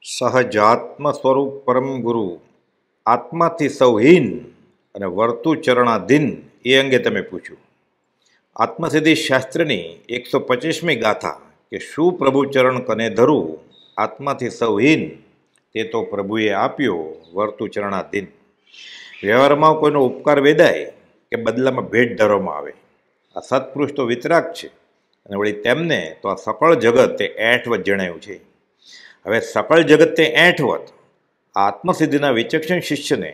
સહજાત્મ સ્વરૂપ પરમ ગુરુ આત્માથી સૌહીન અને વર્તુ ચરણાધીન એ અંગે તમે પૂછ્યું આત્મસિદ્ધિ શાસ્ત્રની એકસો પચીસમી ગાથા કે શું પ્રભુ ચરણ કને ધરું આત્માથી સૌહીન તે તો પ્રભુએ આપ્યો વર્તુ ચરણાધીન વ્યવહારમાં કોઈનો ઉપકાર વેદાય કે બદલામાં ભેટ ધરવામાં આવે આ સત્પુરુષ તો વિતરાક છે અને વળી તેમને તો આ સકળ જગત તે એઠ જણાયું છે હવે સકળ જગતે એઠવત આત્મસિદ્ધિના વિચક્ષણ શિષ્યને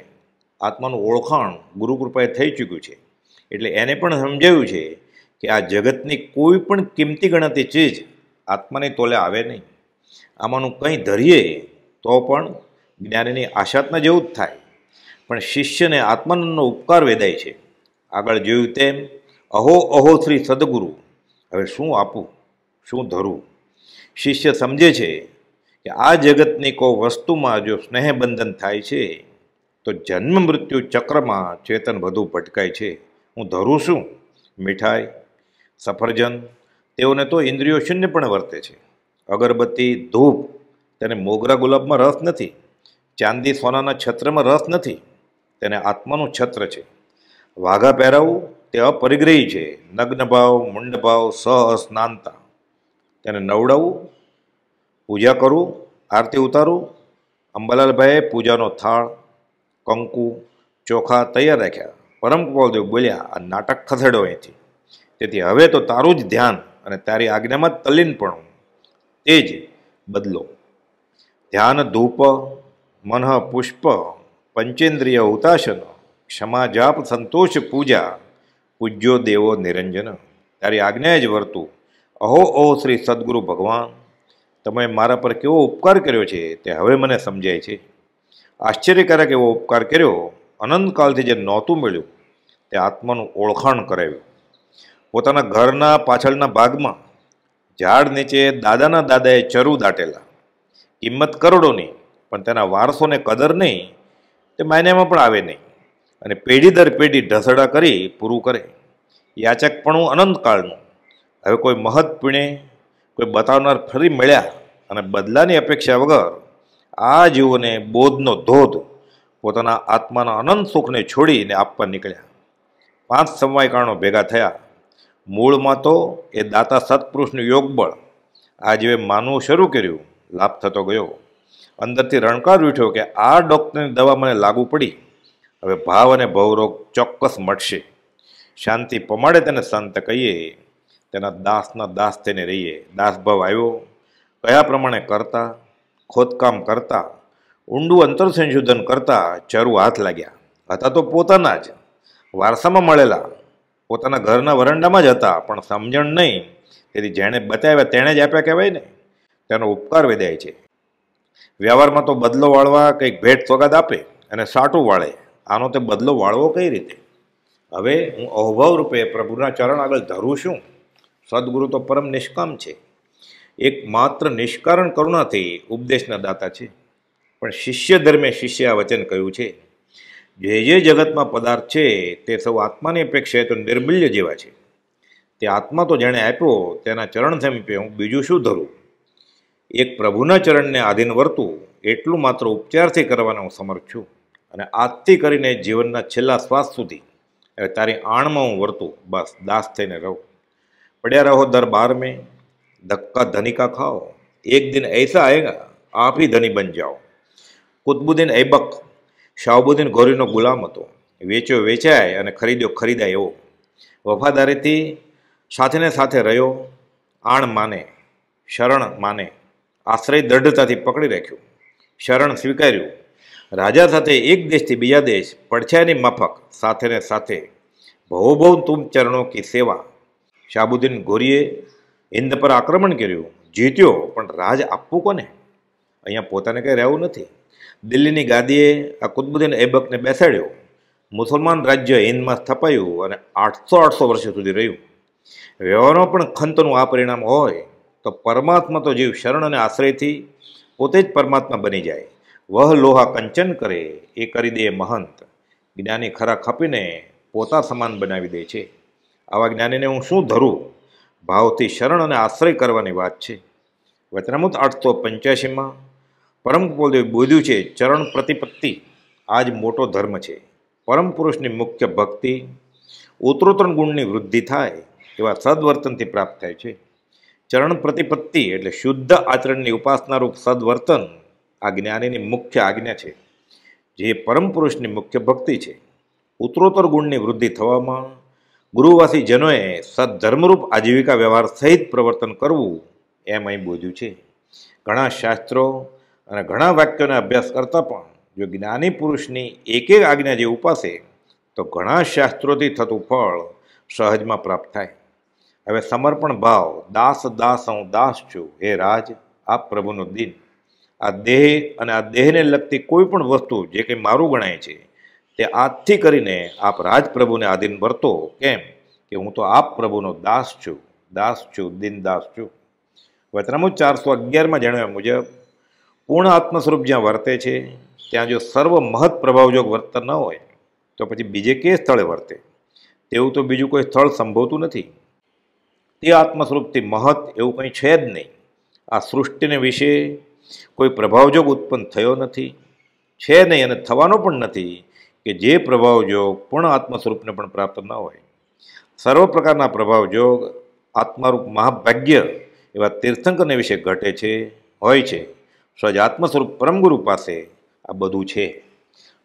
આત્માનું ઓળખાણ ગુરુકૃપાએ થઈ ચૂક્યું છે એટલે એને પણ સમજાયું છે કે આ જગતની કોઈ પણ કિંમતી ગણાતી ચીજ આત્માને તોલે આવે નહીં આમાંનું કંઈ ધરીએ તો પણ જ્ઞાનીની આશાતના જેવું જ થાય પણ શિષ્યને આત્માનંદનો ઉપકાર વેદાય છે આગળ જોયું તેમ અહો અહો શ્રી સદગુરુ હવે શું આપું શું ધરું શિષ્ય સમજે છે કે આ જગતની કોઈ વસ્તુમાં જો સ્નેહબંધન થાય છે તો જન્મ મૃત્યુ ચક્રમાં ચેતન વધુ ભટકાય છે હું ધરું છું મીઠાઈ સફરજન તેઓને તો ઇન્દ્રિયો શૂન્ય પણ વર્તે છે અગરબત્તી ધૂપ તેને મોગરા ગુલાબમાં રસ નથી ચાંદી સોનાના છત્રમાં રસ નથી તેને આત્માનું છત્ર છે વાઘા પહેરાવવું તે અપરિગ્રહી છે નગ્નભાવ મુંડભાવ સહ સ્નાનતા તેને નવડાવવું પૂજા કરું આરતી ઉતારું અંબાલાલભાઈએ પૂજાનો થાળ કંકુ ચોખા તૈયાર રાખ્યા પરમ ગોપાલદેવ બોલ્યા આ નાટક ખસેડો અહીંથી તેથી હવે તો તારું જ ધ્યાન અને તારી આજ્ઞામાં પણ તે જ બદલો ધ્યાન ધૂપ મનઃ પુષ્પ પંચેન્દ્રિય હુતાશન ક્ષમા જાપ સંતોષ પૂજા પૂજ્યો દેવો નિરંજન તારી આજ્ઞા જ વર્તું અહો અહો શ્રી સદગુરુ ભગવાન તમે મારા પર કેવો ઉપકાર કર્યો છે તે હવે મને સમજાય છે આશ્ચર્યકારક એવો ઉપકાર કર્યો અનંતકાલથી જે નહોતું મળ્યું તે આત્માનું ઓળખાણ કરાવ્યું પોતાના ઘરના પાછળના ભાગમાં ઝાડ નીચે દાદાના દાદાએ ચરુ દાટેલા કિંમત કરોડોની પણ તેના વારસોને કદર નહીં તે માયનામાં પણ આવે નહીં અને પેઢી દર પેઢી ઢસડા કરી પૂરું કરે યાચકપણું અનંતકાળનું હવે કોઈ મહત્પીણે કોઈ બતાવનાર ફરી મળ્યા અને બદલાની અપેક્ષા વગર આ જીવોને બોધનો ધોધ પોતાના આત્માના અનંત સુખને છોડીને આપવા નીકળ્યા પાંચ સમવાયકારણો ભેગા થયા મૂળમાં તો એ દાતા સત્પુરુષનું યોગબળ આ જીવે માનવું શરૂ કર્યું લાભ થતો ગયો અંદરથી રણકાર ઉઠ્યો કે આ ડૉક્ટરની દવા મને લાગુ પડી હવે ભાવ અને ભવરોગ ચોક્કસ મટશે શાંતિ પમાડે તેને શાંત કહીએ તેના દાસના દાસ થઈને રહીએ દાસભાવ આવ્યો કયા પ્રમાણે કરતા ખોદકામ કરતા ઊંડું અંતર સંશોધન કરતા ચરુ હાથ લાગ્યા હતા તો પોતાના જ વારસામાં મળેલા પોતાના ઘરના વરંડામાં જ હતા પણ સમજણ નહીં તેથી જેણે બતાવ્યા તેણે જ આપ્યા કહેવાય ને તેનો ઉપકાર વેદાય છે વ્યવહારમાં તો બદલો વાળવા કંઈક ભેટ સ્વગાદ આપે અને સાટું વાળે આનો તે બદલો વાળવો કઈ રીતે હવે હું અહોભાવ રૂપે પ્રભુના ચરણ આગળ ધરું છું સદગુરુ તો પરમ નિષ્કામ છે એક માત્ર નિષ્કારણ કરુણાથી ઉપદેશના દાતા છે પણ શિષ્ય ધર્મે શિષ્ય આ વચન કહ્યું છે જે જે જગતમાં પદાર્થ છે તે સૌ આત્માની અપેક્ષાએ તો નિર્મૂલ્ય જેવા છે તે આત્મા તો જેણે આપ્યો તેના ચરણ સમીપે હું બીજું શું ધરું એક પ્રભુના ચરણને આધીન વર્તું એટલું માત્ર ઉપચારથી કરવાનો હું સમર્થ છું અને આજથી કરીને જીવનના છેલ્લા શ્વાસ સુધી તારી આણમાં હું વર્તું બસ દાસ થઈને રહું पड़े રહો दरबार में ધક્કા ધનિકા ખાઓ એક દિન એસા ऐसा आएगा ધની બન જાઓ કુતબુદ્દીન ઐબક શાહબુદ્દીન ઘોરીનો ગુલામ હતો વેચ્યો વેચાય અને ખરીદ્યો ખરીદાય એવો વફાદારીથી સાથેને સાથે રહ્યો આણ માને શરણ માને આશ્રય દ્રઢતાથી પકડી રાખ્યું શરણ સ્વીકાર્યું રાજા સાથે એક દેશથી બીજા દેશ પડછાયાની માફક સાથેને સાથે ભવભવ તુમ ચરણો કે સેવા શાહબુદ્દીન ગોરીએ હિન્દ પર આક્રમણ કર્યું જીત્યો પણ રાજ આપવું કોને અહીંયા પોતાને કંઈ રહેવું નથી દિલ્હીની ગાદીએ આ કુતબુદ્દીન એબકને બેસાડ્યો મુસલમાન રાજ્ય હિન્દમાં સ્થપાયું અને આઠસો આઠસો વર્ષ સુધી રહ્યું વ્યવહારમાં પણ ખંતનું આ પરિણામ હોય તો પરમાત્મા તો જીવ શરણ અને આશ્રયથી પોતે જ પરમાત્મા બની જાય વહ લોહા કંચન કરે એ કરી દે મહંત જ્ઞાની ખરા ખપીને પોતા સમાન બનાવી દે છે આવા જ્ઞાનીને હું શું ધરું ભાવથી શરણ અને આશ્રય કરવાની વાત છે વચનામૃત આઠસો પંચ્યાસીમાં પરમ કુલદેવ બોધ્યું છે ચરણ પ્રતિપત્તિ આ જ મોટો ધર્મ છે પરમ પુરુષની મુખ્ય ભક્તિ ઉત્તરોત્તર ગુણની વૃદ્ધિ થાય એવા સદવર્તનથી પ્રાપ્ત થાય છે ચરણ પ્રતિપત્તિ એટલે શુદ્ધ આચરણની ઉપાસનારૂપ સદવર્તન આ જ્ઞાનીની મુખ્ય આજ્ઞા છે જે પરમ પુરુષની મુખ્ય ભક્તિ છે ઉત્તરોત્તર ગુણની વૃદ્ધિ થવામાં ગુરુવાસી જનોએ સદ્ધર્મરૂપ આજીવિકા વ્યવહાર સહિત પ્રવર્તન કરવું એમ અહીં બોધ્યું છે ઘણા શાસ્ત્રો અને ઘણા વાક્યોના અભ્યાસ કરતાં પણ જો જ્ઞાની પુરુષની એક એક આજ્ઞા જે ઉપાસે તો ઘણા શાસ્ત્રોથી થતું ફળ સહજમાં પ્રાપ્ત થાય હવે સમર્પણ ભાવ દાસ દાસ હું દાસ છું હે રાજ આ પ્રભુનો દિન આ દેહ અને આ દેહને લગતી કોઈ પણ વસ્તુ જે કંઈ મારું ગણાય છે તે આજથી કરીને આપ રાજપ્રભુને આધીન વર્તો કેમ કે હું તો આપ પ્રભુનો દાસ છું દાસ છું દીનદાસ છું વચનામુ ચારસો અગિયારમાં જણાવ્યા મુજબ પૂર્ણ આત્મ સ્વરૂપ જ્યાં વર્તે છે ત્યાં જો સર્વ મહત્ પ્રભાવજોગ વર્તન ન હોય તો પછી બીજે કે સ્થળે વર્તે તેવું તો બીજું કોઈ સ્થળ સંભવતું નથી તે આત્મ સ્વરૂપથી મહત એવું કંઈ છે જ નહીં આ સૃષ્ટિને વિશે કોઈ પ્રભાવજોગ ઉત્પન્ન થયો નથી છે નહીં અને થવાનો પણ નથી કે જે પ્રભાવ જોગ પૂર્ણ આત્મ સ્વરૂપને પણ પ્રાપ્ત ન હોય સર્વ પ્રકારના પ્રભાવ જોગ આત્મારૂપ મહાભાગ્ય એવા તીર્થંકરને વિશે ઘટે છે હોય છે સ્વજ આત્મ સ્વરૂપ પરમગુરુ પાસે આ બધું છે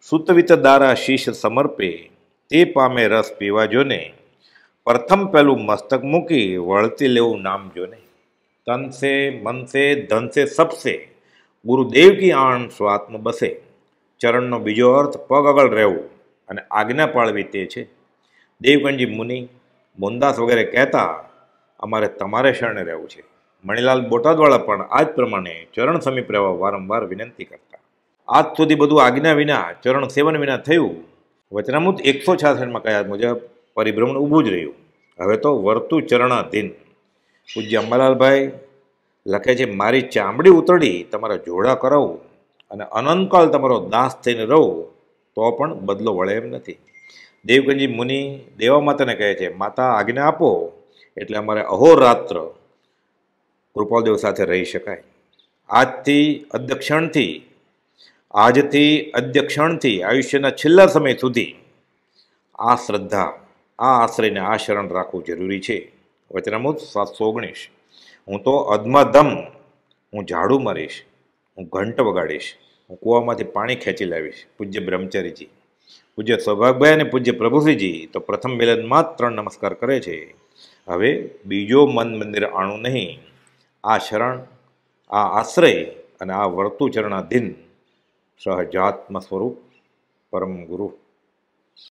સુતવિત દારા શીશ સમર્પે તે પામે રસ પીવા જોને પ્રથમ પહેલું મસ્તક મૂકી વળતી લેવું નામ જોને તનસે મનસે ધનસે સપસે ગુરુદેવ કી આણ સ્વાત્મ બસે ચરણનો બીજો અર્થ પગ આગળ રહેવું અને આજ્ઞા પાળવી તે છે દેવગંજી મુનિ મોહનદાસ વગેરે કહેતા અમારે તમારે શરણે રહેવું છે મણિલાલ બોટાદવાળા પણ આ જ પ્રમાણે ચરણ સમીપ રહેવા વારંવાર વિનંતી કરતા આજ સુધી બધું આજ્ઞા વિના ચરણ સેવન વિના થયું વચનામૃત એકસો છાસઠમાં કયા મુજબ પરિભ્રમણ ઊભું જ રહ્યું હવે તો વર્તુ ચરણાધીન પૂજ્ય અંબાલાલભાઈ લખે છે મારી ચામડી ઉતરડી તમારા જોડા કરાવું અને અનંતકાળ તમારો દાસ થઈને રહો તો પણ બદલો વળે એમ નથી દેવગંજી મુનિ દેવા માતાને કહે છે માતા આજ્ઞા આપો એટલે અમારે અહોરાત્ર કૃપાલદેવ સાથે રહી શકાય આજથી અધ્યક્ષણથી આજથી અધ્યક્ષણથી આયુષ્યના છેલ્લા સમય સુધી આ શ્રદ્ધા આ આશ્રયને આ શરણ રાખવું જરૂરી છે વચનામૂત સાતસો ઓગણીસ હું તો અધમધમ હું ઝાડુ મરીશ હું ઘંટ વગાડીશ હું કૂવામાંથી પાણી ખેંચી લાવીશ પૂજ્ય બ્રહ્મચારીજી પૂજ્ય સૌભાગભાઈ અને પૂજ્ય પ્રભુશ્રીજી તો પ્રથમ મિલનમાં ત્રણ નમસ્કાર કરે છે હવે બીજો મન મંદિર આણું નહીં આ શરણ આ આશ્રય અને આ વર્તુચરણાધીન સહજાત્મ સ્વરૂપ પરમ ગુરુ